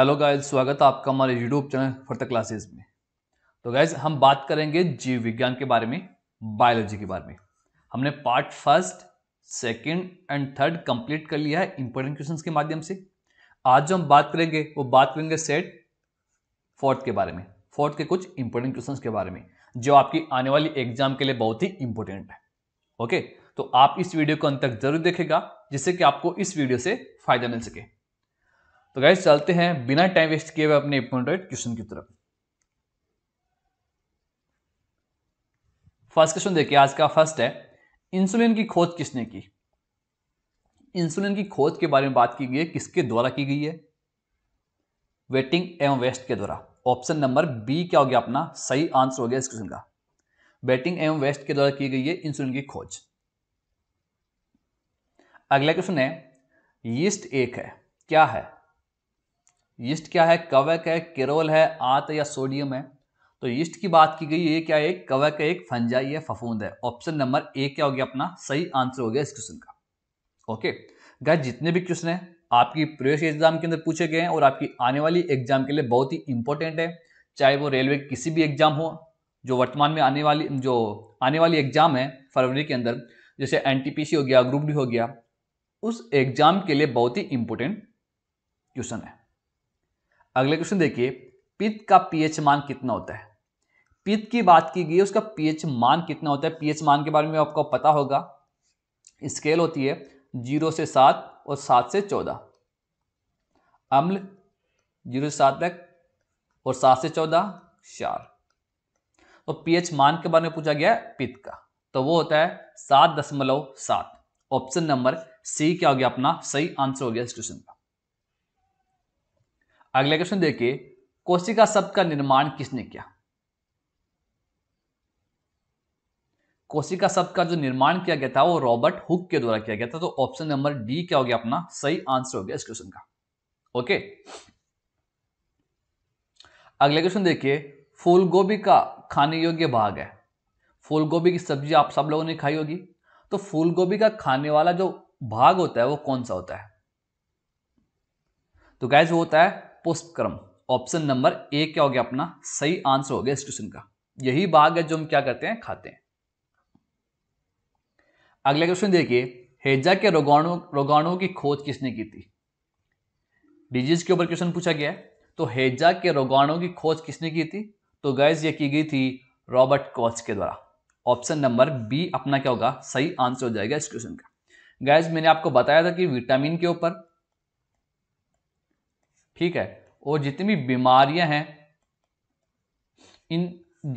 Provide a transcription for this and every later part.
hello guys स्वागत है आपका हमारे यूट्यूब चैनल फर्थ क्लासेस में तो गाइज हम बात करेंगे जीव विज्ञान के बारे में बायोलॉजी के बारे में हमने part first second and third complete कर लिया है इंपॉर्टेंट क्वेश्चंस के माध्यम से आज जो हम बात करेंगे वो बात करेंगे सेट फोर्थ के बारे में फोर्थ के कुछ इंपॉर्टेंट क्वेश्चन के बारे में जो आपकी आने वाली एग्जाम के लिए बहुत ही इंपॉर्टेंट है ओके तो आप इस वीडियो को अंत तक जरूर देखेगा जिससे कि आपको इस वीडियो से फायदा मिल सके तो गाइज चलते हैं बिना टाइम वेस्ट किए हुए अपने इंपॉर्टेंट क्वेश्चन की तरफ फर्स्ट क्वेश्चन देखिए आज का फर्स्ट है इंसुलिन की खोज किसने की इंसुलिन की खोज के बारे में बात की गई है किसके द्वारा की गई है वेटिंग एवं वेस्ट के द्वारा ऑप्शन नंबर बी क्या हो गया अपना सही आंसर हो गया इस क्वेश्चन का वेटिंग एवं वेस्ट के द्वारा की गई है इंसुलिन की खोज अगला क्वेश्चन है यीस्ट एक है क्या है यीस्ट क्या है कवक है केरोल है आत या सोडियम है तो यीस्ट की बात की गई ये क्या है कवक है एक फंजाई है फफूंद है ऑप्शन नंबर ए क्या हो गया अपना सही आंसर हो गया इस क्वेश्चन का ओके गाय जितने भी क्वेश्चन है आपकी प्रवेश एग्जाम के अंदर पूछे गए हैं और आपकी आने वाली एग्जाम के लिए बहुत ही इंपॉर्टेंट है चाहे वो रेलवे किसी भी एग्जाम हो जो वर्तमान में आने वाली जो आने वाली एग्जाम है फरवरी के अंदर जैसे एन हो गया ग्रुप डी हो गया उस एग्जाम के लिए बहुत ही इंपॉर्टेंट क्वेश्चन है अगले क्वेश्चन देखिए पित्त का पीएच मान कितना होता है पित्त की बात की गई उसका पीएच मान कितना होता है पीएच मान के बारे में आपको पता होगा स्केल होती है जीरो से सात और सात से चौदह अम्ल जीरो से सात तक और सात से चौदह चार तो पीएच मान के बारे में पूछा गया है पित्त का तो वो होता है सात दशमलव सात ऑप्शन नंबर सी क्या हो गया अपना सही आंसर हो गया इस क्वेश्चन का अगला क्वेश्चन देखिए कोशिका शब्द का निर्माण किसने किया कोशिका शब्द का जो निर्माण किया गया था वो रॉबर्ट हुक के द्वारा किया गया था तो ऑप्शन नंबर डी क्या हो गया अपना सही आंसर हो गया इस क्वेश्चन का ओके अगला क्वेश्चन देखिए फूलगोभी का खाने योग्य भाग है फूलगोभी की सब्जी आप सब लोगों ने खाई होगी तो फूलगोभी का खाने वाला जो भाग होता है वो कौन सा होता है तो गैस वो होता है पुष्पक्रम ऑप्शन नंबर ए क्या हो गया अपना सही आंसर हो गया इस क्वेश्चन का यही बाग है जो हम क्या करते हैं खाते हैं अगला क्वेश्चन देखिए हेजा के रोगाणु रोगाणुओं की खोज किसने की थी डिजीज के ऊपर क्वेश्चन पूछा गया है तो हेजा के रोगाणुओं की खोज किसने की थी तो गैस ये की गई थी रॉबर्ट कॉच के द्वारा ऑप्शन नंबर बी अपना क्या होगा सही आंसर हो जाएगा इस क्वेश्चन का गैस मैंने आपको बताया था कि विटामिन के ऊपर ठीक है और जितनी भी बीमारियां हैं इन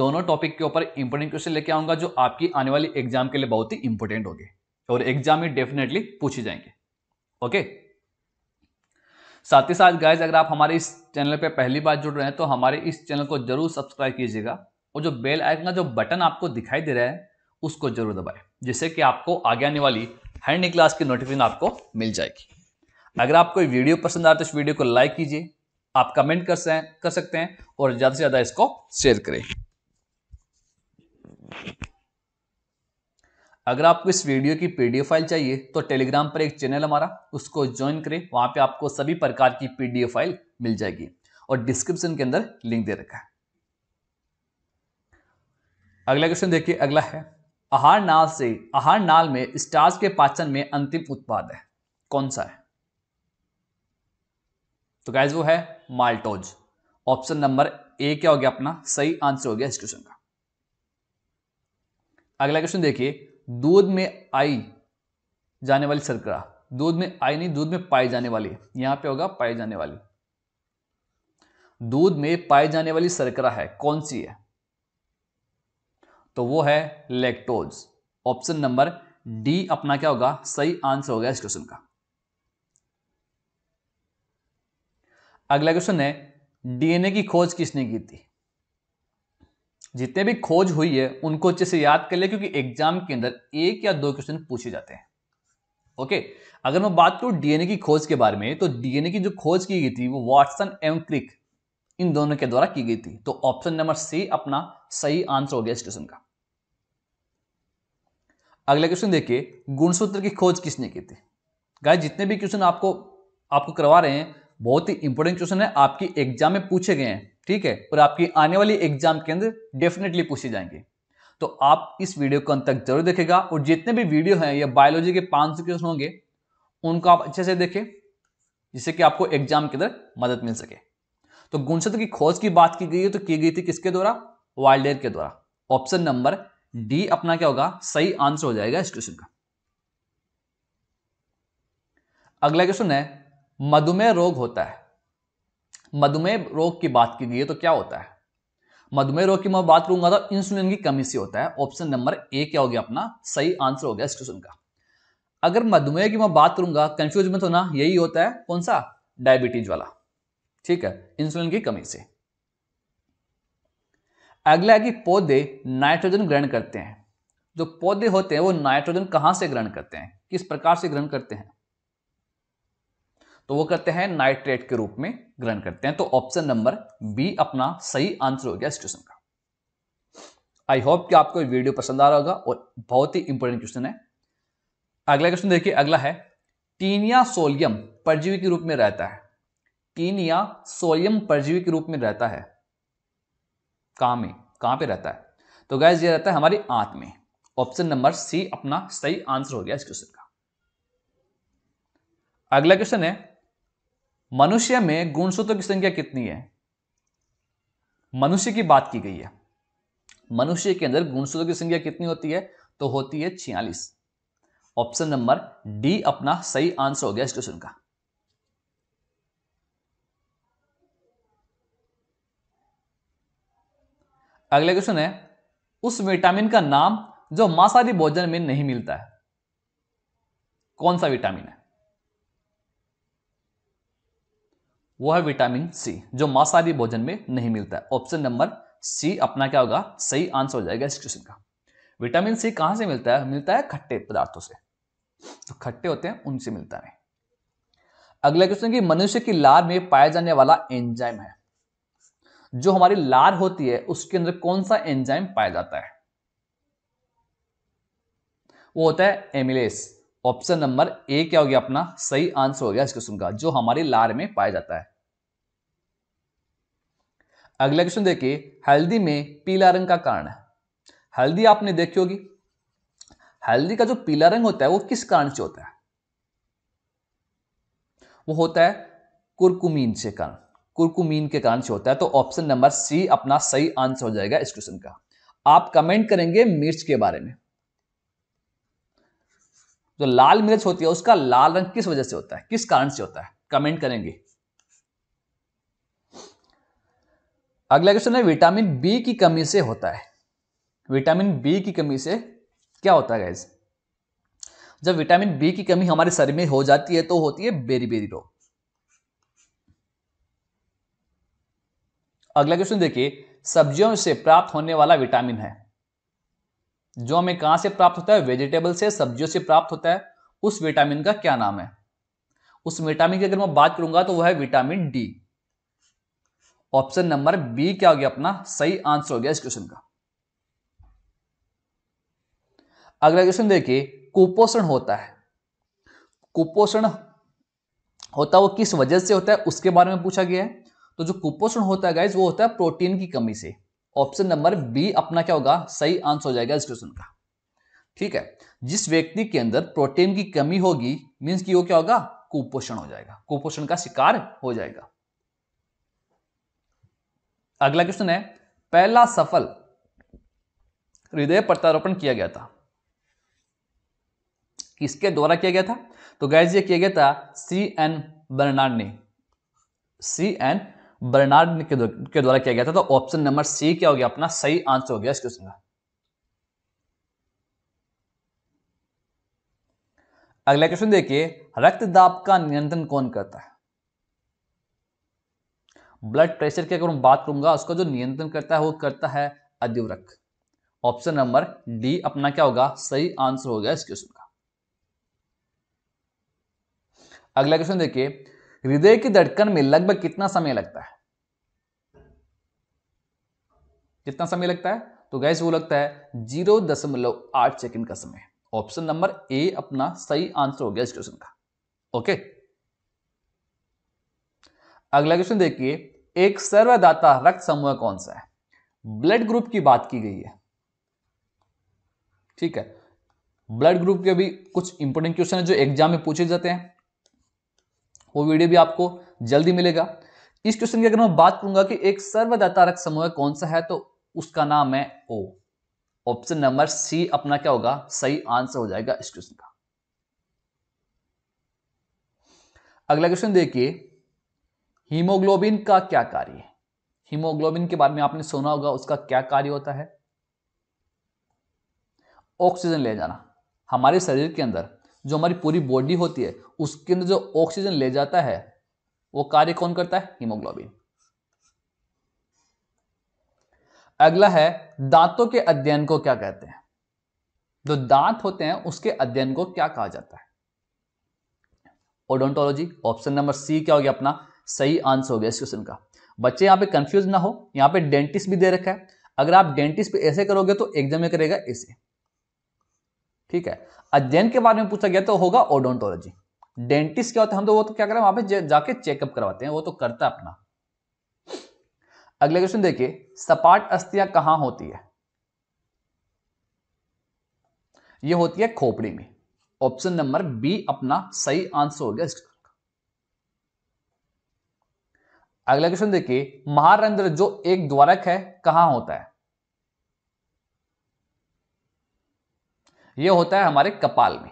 दोनों टॉपिक के ऊपर इंपोर्टेंट क्वेश्चन लेके आऊंगा जो आपकी आने वाली एग्जाम के लिए बहुत ही इंपॉर्टेंट होगी और एग्जाम में डेफिनेटली पूछे जाएंगे ओके साथ ही साथ गाइज अगर आप हमारे इस चैनल पे पहली बार जुड़ रहे हैं तो हमारे इस चैनल को जरूर सब्सक्राइब कीजिएगा और जो बेल आइकन का जो बटन आपको दिखाई दे रहा है उसको जरूर दबाएं जिससे कि आपको आगे आने वाली हैंडी क्लास की नोटिफिकेशन आपको मिल जाएगी अगर आपको वीडियो पसंद आए तो इस वीडियो को लाइक कीजिए आप कमेंट कर सकते हैं कर सकते हैं और ज़्यादा से ज़्यादा इसको शेयर करें अगर आपको इस वीडियो की पीडीएफ फाइल चाहिए तो टेलीग्राम पर एक चैनल हमारा उसको ज्वाइन करें वहां पे आपको सभी प्रकार की पीडीएफ फाइल मिल जाएगी और डिस्क्रिप्शन के अंदर लिंक दे रखा है अगला क्वेश्चन देखिए अगला है आहार नाल से आहार नाल में स्टार्च के पाचन में अंतिम उत्पाद है कौन सा है तो गैस वो है माल्टोज ऑप्शन नंबर ए क्या हो गया अपना सही आंसर हो गया इस क्वेश्चन का अगला क्वेश्चन देखिए दूध में आई जाने वाली सरकरा दूध में आई नहीं दूध में पाई जाने वाली यहां पे होगा पाई जाने वाली दूध में पाई जाने वाली सरकरा है कौन सी है तो वो है लेक्टोज ऑप्शन नंबर डी अपना क्या होगा सही आंसर होगा इस क्वेश्चन का अगला क्वेश्चन है डीएनए की खोज किसने की थी जितने भी खोज हुई है उनको अच्छे से याद कर ले क्योंकि एग्जाम के अंदर एक या दो क्वेश्चन पूछे जाते हैं ओके अगर मैं बात करूं डीएनए की खोज के बारे में तो डीएनए की जो खोज की गई थी वो वाटसन एवं क्रिक इन दोनों के द्वारा की गई थी तो ऑप्शन नंबर सी अपना सही आंसर हो गया इस क्वेश्चन का अगला क्वेश्चन देखिए गुणसूत्र की खोज किसने की थी गाय जितने भी क्वेश्चन आपको आपको करवा रहे हैं बहुत ही इंपॉर्टेंट क्वेश्चन है आपकी एग्जाम में पूछे गए हैं ठीक है और आपकी आने वाली एग्जाम के अंदर डेफिनेटली पूछे जाएंगे तो आप इस वीडियो को अंत तक जरूर देखेगा और जितने भी वीडियो हैं या बायोलॉजी के पांच सौ क्वेश्चन होंगे उनको आप अच्छे से देखें जिससे कि आपको एग्जाम के अंदर मदद मिल सके तो गुणसत्र की खोज की बात की गई है तो की गई थी किसके द्वारा वाइल्डेयर के द्वारा ऑप्शन नंबर डी अपना क्या होगा सही आंसर हो जाएगा इस क्वेश्चन का अगला क्वेश्चन है मधुमेह रोग होता है मधुमेह रोग की बात की गई तो क्या होता है मधुमेह रोग की मैं बात करूंगा तो इंसुलिन की कमी से होता है ऑप्शन नंबर ए क्या हो गया अपना सही आंसर हो गया इस क्वेश्चन का अगर मधुमेह की मैं बात करूंगा कंफ्यूज में तो ना यही होता है कौन सा डायबिटीज वाला ठीक है इंसुलिन की कमी से अगला है कि पौधे नाइट्रोजन ग्रहण करते हैं जो पौधे होते हैं वो नाइट्रोजन कहां से ग्रहण करते हैं किस प्रकार से ग्रहण करते हैं तो वो करते हैं नाइट्रेट के रूप में ग्रहण करते हैं तो ऑप्शन नंबर बी अपना सही आंसर हो गया इस क्वेश्चन का आई होप कि आपको वीडियो पसंद आ रहा होगा और बहुत ही इंपॉर्टेंट क्वेश्चन है अगला क्वेश्चन देखिए अगला है टीनिया सोलियम परजीवी के रूप में रहता है टीनिया सोलियम परजीवी के रूप में रहता है कहाँ में कहां पे रहता है तो गैस ये रहता है हमारी आंत में ऑप्शन नंबर सी अपना सही आंसर हो गया इस क्वेश्चन का अगला क्वेश्चन है मनुष्य में गुणसूत्रों की संख्या कितनी है मनुष्य की बात की गई है मनुष्य के अंदर गुणसूत्रों की संख्या कितनी होती है तो होती है छियालीस ऑप्शन नंबर डी अपना सही आंसर हो गया इस क्वेश्चन का अगला क्वेश्चन है उस विटामिन का नाम जो मांसाहारी भोजन में नहीं मिलता है कौन सा विटामिन है वो है विटामिन सी जो मांसाहारी भोजन में नहीं मिलता है ऑप्शन नंबर सी अपना क्या होगा सही आंसर हो जाएगा इस क्वेश्चन का विटामिन सी कहां से मिलता है मिलता है खट्टे पदार्थों से तो खट्टे होते हैं उनसे मिलता है अगला क्वेश्चन की मनुष्य की लार में पाया जाने वाला एंजाइम है जो हमारी लार होती है उसके अंदर कौन सा एंजाइम पाया जाता है वो होता है एमिलेस ऑप्शन नंबर ए क्या हो गया अपना सही आंसर हो गया इस क्वेश्चन का जो हमारी लार में पाया जाता है अगला क्वेश्चन देखिए हल्दी में पीला रंग का कारण है हल्दी आपने देखी होगी हल्दी का जो पीला रंग होता है वो किस कारण से होता है वो होता है कुरकुमीन से कारण कुरकुमीन के कारण से होता है तो ऑप्शन नंबर सी अपना सही आंसर हो जाएगा इस क्वेश्चन का आप कमेंट करेंगे मिर्च के बारे में जो लाल मिर्च होती है उसका लाल रंग किस वजह से होता है किस कारण से होता है कमेंट करेंगे अगला क्वेश्चन है विटामिन बी की कमी से होता है विटामिन बी की कमी से क्या होता है गैस जब विटामिन बी की कमी हमारे शरीर में हो जाती है तो होती है बेरी बेरी रोग अगला क्वेश्चन देखिए सब्जियों से प्राप्त होने वाला विटामिन है जो हमें कहां से प्राप्त होता है वेजिटेबल से सब्जियों से प्राप्त होता है उस विटामिन का क्या नाम है उस विटामिन की अगर मैं बात करूंगा तो वह है vitamin D option number B क्या हो गया अपना सही आंसर हो गया इस क्वेश्चन का अगला क्वेश्चन देखिए कुपोषण होता है कुपोषण होता है वो किस वजह से होता है उसके बारे में पूछा गया है तो जो कुपोषण होता है गाइज वो होता है प्रोटीन की कमी से ऑप्शन नंबर बी अपना क्या होगा सही आंसर हो जाएगा इस क्वेश्चन का ठीक है जिस व्यक्ति के अंदर प्रोटीन की कमी होगी मीन्स की वो क्या होगा कुपोषण हो जाएगा कुपोषण का शिकार हो जाएगा अगला क्वेश्चन है पहला सफल हृदय प्रत्यारोपण किया गया था किसके द्वारा किया गया था तो गैज ये किया गया था सी एन बर्नार्ड ने सी एन बर्नार्ड के द्वारा किया गया था तो ऑप्शन नंबर सी क्या हो गया अपना सही आंसर हो गया इस क्वेश्चन का अगला क्वेश्चन देखिए रक्तदाब का नियंत्रण कौन करता है ब्लड प्रेशर की अगर मैं बात करूंगा उसका जो नियंत्रण करता है वो करता है अदिवरक ऑप्शन नंबर डी अपना क्या होगा सही आंसर हो गया इस क्वेश्चन का अगला क्वेश्चन देखिए हृदय की धड़कन में लगभग कितना समय लगता है कितना समय लगता है तो गैस वो लगता है जीरो दशमलव आठ सेकेंड का समय ऑप्शन नंबर ए अपना सही आंसर हो गया इस क्वेश्चन का ओके अगला क्वेश्चन देखिए एक सर्वदाता रक्त समूह कौन सा है ब्लड ग्रुप की बात की गई है ठीक है ब्लड ग्रुप के भी कुछ इंपोर्टेंट क्वेश्चन है जो एग्जाम में पूछे जाते हैं वो वीडियो भी आपको जल्दी मिलेगा इस क्वेश्चन की अगर मैं बात करूंगा कि एक सर्वदाता रक्त समूह कौन सा है तो उसका नाम है ओ ऑप्शन नंबर सी अपना क्या होगा सही आंसर हो जाएगा इस क्वेश्चन का अगला क्वेश्चन देखिए हीमोग्लोबिन का क्या कार्य है हीमोग्लोबिन के बारे में आपने सुना होगा उसका क्या कार्य होता है ऑक्सीजन ले जाना हमारे शरीर के अंदर जो हमारी पूरी बॉडी होती है उसके अंदर जो ऑक्सीजन ले जाता है वो कार्य कौन करता है हीमोग्लोबिन अगला है दांतों के अध्ययन को क्या कहते हैं जो दांत होते हैं उसके अध्ययन को क्या कहा जाता है ओडोंटोलॉजी ऑप्शन नंबर सी क्या हो गया अपना सही आंसर हो गया इस क्वेश्चन का बच्चे यहाँ पे कंफ्यूज ना हो यहाँ पे डेंटिस्ट भी दे रखा है अगर आप डेंटिस्ट पे ऐसे करोगे तो एग्जाम करेगा ऐसे ठीक है अध्ययन के बारे में पूछा गया तो होगा ओडोंटोलॉजी डेंटिस्ट क्या होता है हम तो वो तो क्या करें वहां पर जाके चेकअप करवाते हैं वो तो करता है अपना अगला क्वेश्चन देखिए सपाट अस्थियां कहां होती है ये होती है खोपड़ी में ऑप्शन नंबर बी अपना सही आंसर हो गया इसका अगला क्वेश्चन देखिए महारंध्र जो एक द्वारक है कहां होता है यह होता है हमारे कपाल में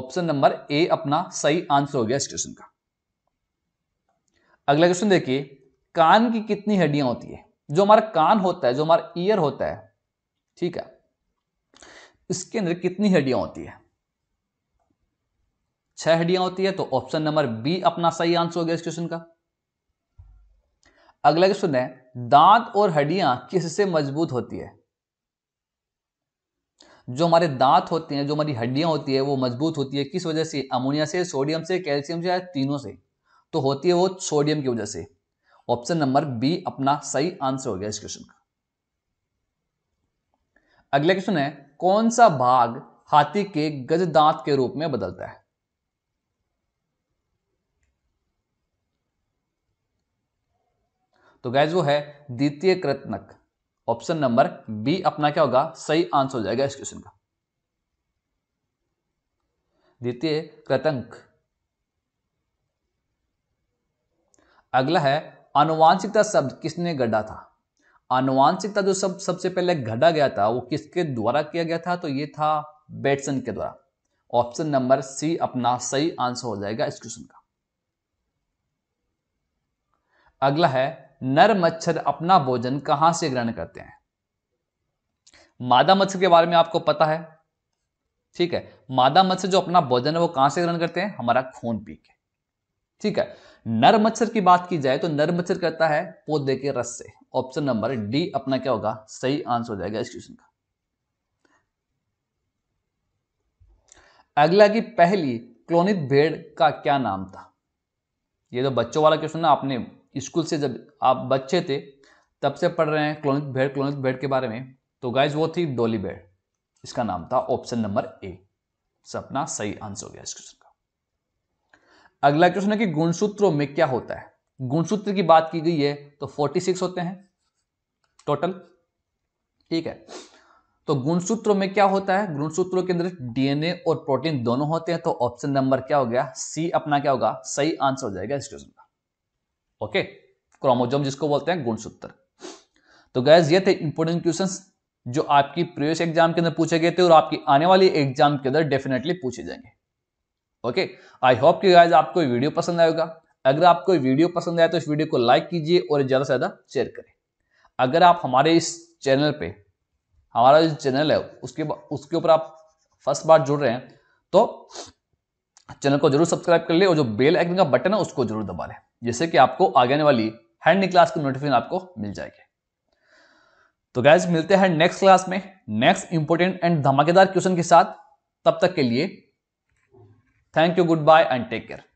ऑप्शन नंबर ए अपना सही आंसर हो गया इस क्वेश्चन का अगला क्वेश्चन देखिए कान की कितनी हड्डियां होती है जो हमारा कान होता है जो हमारा ईयर होता है ठीक है इसके अंदर कितनी हड्डियां होती है छह हड्डियां होती है तो ऑप्शन नंबर बी अपना सही आंसर हो गया इस क्वेश्चन का अगला क्वेश्चन है दांत और हड्डियां किससे मजबूत होती है जो हमारे दांत होते हैं जो हमारी हड्डियां होती है वो मजबूत होती है किस वजह से अमोनिया से सोडियम से कैल्शियम से या तीनों से तो होती है वो सोडियम की वजह से ऑप्शन नंबर बी अपना सही आंसर हो गया इस क्वेश्चन का अगला क्वेश्चन है कौन सा भाग हाथी के गज दांत के रूप में बदलता है तो गैज वो है द्वितीय कृतनक ऑप्शन नंबर बी अपना क्या होगा सही आंसर हो जाएगा इस क्वेश्चन का द्वितीय कृतंक अगला है अनुवांशिकता शब्द किसने गढ़ा था अनुवांशिकता जो सब सबसे पहले गढ़ा गया था वो किसके द्वारा किया गया था तो ये था बेटसन के द्वारा ऑप्शन नंबर सी अपना सही आंसर हो जाएगा इस क्वेश्चन का अगला है नर मच्छर अपना भोजन कहां से ग्रहण करते हैं मादा मच्छर के बारे में आपको पता है ठीक है मादा मच्छर जो अपना भोजन है वो कहां से ग्रहण करते हैं हमारा खून पी के ठीक है नर मच्छर की बात की जाए तो नर मच्छर करता है पौधे के रस से ऑप्शन नंबर डी अपना क्या होगा सही आंसर हो जाएगा इस क्वेश्चन का अगला की पहली क्लोनित भेड़ का क्या नाम था ये तो बच्चों वाला क्वेश्चन ना आपने स्कूल से जब आप बच्चे थे तब से पढ़ रहे हैं क्लोनित भेड़ क्लोनित भेड़ के बारे में तो गाइज वो थी डोली भेड़ इसका नाम था ऑप्शन नंबर ए सपना सही आंसर हो गया इस क्वेश्चन का अगला क्वेश्चन है कि गुणसूत्रों में क्या होता है गुणसूत्र की बात की गई है तो 46 होते हैं टोटल ठीक है तो गुणसूत्रों में क्या होता है गुणसूत्रों के अंदर डीएनए और प्रोटीन दोनों होते हैं तो ऑप्शन नंबर क्या हो गया सी अपना क्या होगा सही आंसर हो जाएगा इस क्वेश्चन का ओके क्रोमोजोम जिसको बोलते हैं गुणसूत्र तो गैस ये थे इंपोर्टेंट क्वेश्चन जो आपकी प्रीवियस एग्जाम के अंदर पूछे गए थे और आपकी आने वाली एग्जाम के अंदर डेफिनेटली पूछे जाएंगे ओके आई होप कि गैस आपको वीडियो पसंद आएगा अगर आपको वीडियो पसंद आए तो इस वीडियो को लाइक कीजिए और ज़्यादा से ज़्यादा शेयर करें अगर आप हमारे इस चैनल पे हमारा जो चैनल है उसके उसके ऊपर आप फर्स्ट बार जुड़ रहे हैं तो चैनल को जरूर सब्सक्राइब कर ले और जो बेल आइकन का बटन है उसको जरूर दबा लें जैसे कि आपको आगे आने वाली हैंडनी क्लास की नोटिफिकेशन आपको मिल जाएगी तो गैस मिलते हैं नेक्स्ट क्लास में नेक्स्ट इंपोर्टेंट एंड धमाकेदार क्वेश्चन के साथ तब तक के लिए thank you goodbye and take care